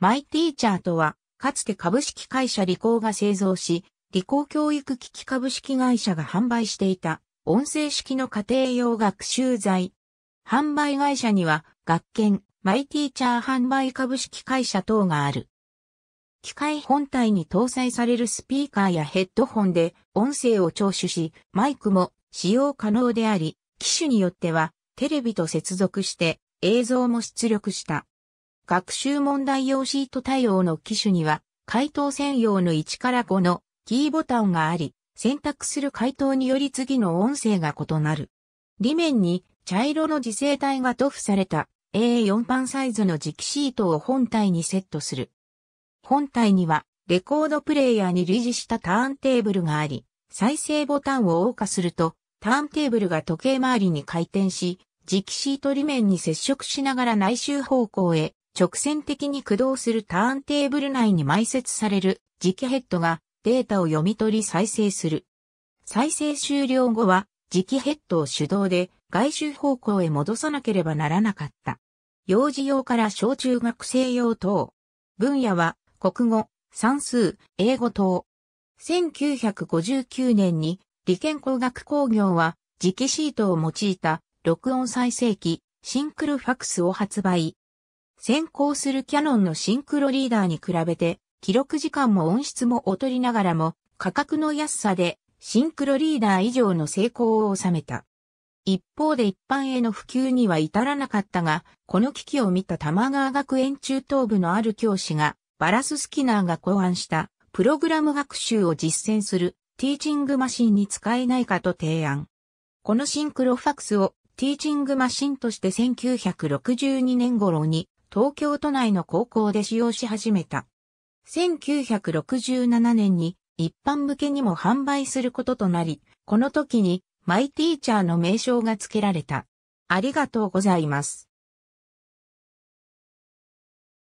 マイティーチャーとは、かつて株式会社リコーが製造し、理工教育機器株式会社が販売していた、音声式の家庭用学習材。販売会社には、学研、マイティーチャー販売株式会社等がある。機械本体に搭載されるスピーカーやヘッドホンで音声を聴取し、マイクも使用可能であり、機種によってはテレビと接続して映像も出力した。学習問題用シート対応の機種には、回答専用の1から5のキーボタンがあり、選択する回答により次の音声が異なる。裏面に茶色の磁性体が塗布された A4 パンサイズの磁気シートを本体にセットする。本体にはレコードプレイヤーに類似したターンテーブルがあり、再生ボタンを謳歌すると、ターンテーブルが時計回りに回転し、磁気シート裏面に接触しながら内周方向へ直線的に駆動するターンテーブル内に埋設される磁気ヘッドがデータを読み取り再生する。再生終了後は磁気ヘッドを手動で外周方向へ戻さなければならなかった。幼児用から小中学生用等。分野は国語、算数、英語等。1959年に理研工学工業は磁気シートを用いた録音再生機シンクルファクスを発売。先行するキャノンのシンクロリーダーに比べて、記録時間も音質も劣りながらも、価格の安さで、シンクロリーダー以上の成功を収めた。一方で一般への普及には至らなかったが、この危機を見た玉川学園中等部のある教師が、バラス・スキナーが考案した、プログラム学習を実践する、ティーチングマシンに使えないかと提案。このシンクロファクスを、ティーチングマシンとして1962年頃に東京都内の高校で使用し始めた。1967年に一般向けにも販売することとなり、この時にマイティーチャーの名称が付けられた。ありがとうございます。